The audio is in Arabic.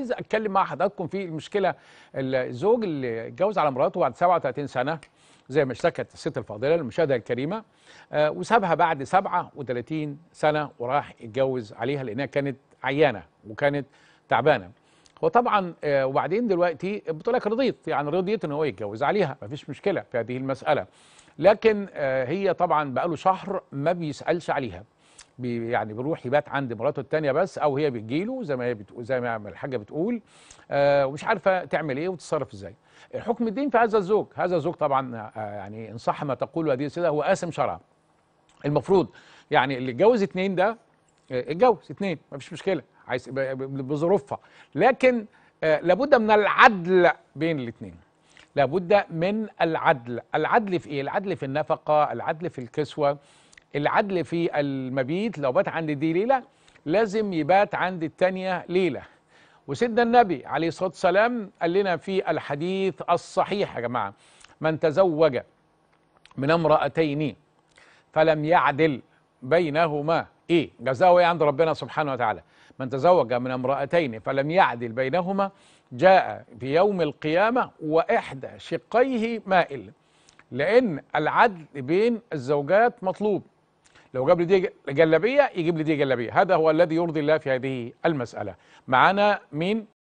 عايز اتكلم مع حضراتكم في المشكله الزوج اللي اتجوز على مراته بعد 37 سنه زي ما اشتكت الست الفاضله المشاهده الكريمه آه، وسابها بعد 37 سنه وراح يتجوز عليها لانها كانت عيانه وكانت تعبانه هو طبعا آه، وبعدين دلوقتي بتقول لك رضيت يعني رضيت ان هو يتجوز عليها مفيش مشكله في هذه المساله لكن آه، هي طبعا بقى له شهر ما بيسالش عليها بي يعني بيروح يبات عند مراته الثانيه بس او هي بتجيله زي ما هي بتقول زي ما الحاجه بتقول آه ومش عارفه تعمل ايه وتتصرف ازاي حكم الدين في هذا الزوج هذا الزوج طبعا آه يعني ان صح ما تقول هذه السيده هو قاسم شرعا المفروض يعني اللي اتجوز اتنين ده آه، اتجوز اتنين مفيش مشكله عايز بظروفها لكن آه لابد من العدل بين الاثنين لابد من العدل العدل في ايه العدل في النفقه العدل في الكسوه العدل في المبيت لو بات عند دي ليلة لازم يبات عند التانية ليلة وسيدنا النبي عليه الصلاة والسلام قال لنا في الحديث الصحيح يا جماعة من تزوج من امرأتين فلم يعدل بينهما ايه جزاؤه ايه عند ربنا سبحانه وتعالى من تزوج من امرأتين فلم يعدل بينهما جاء في يوم القيامة وإحدى شقيه مائل لأن العدل بين الزوجات مطلوب لو جاب لي دي جلابيه يجيب لي دي جلابيه هذا هو الذي يرضي الله في هذه المساله معانا مين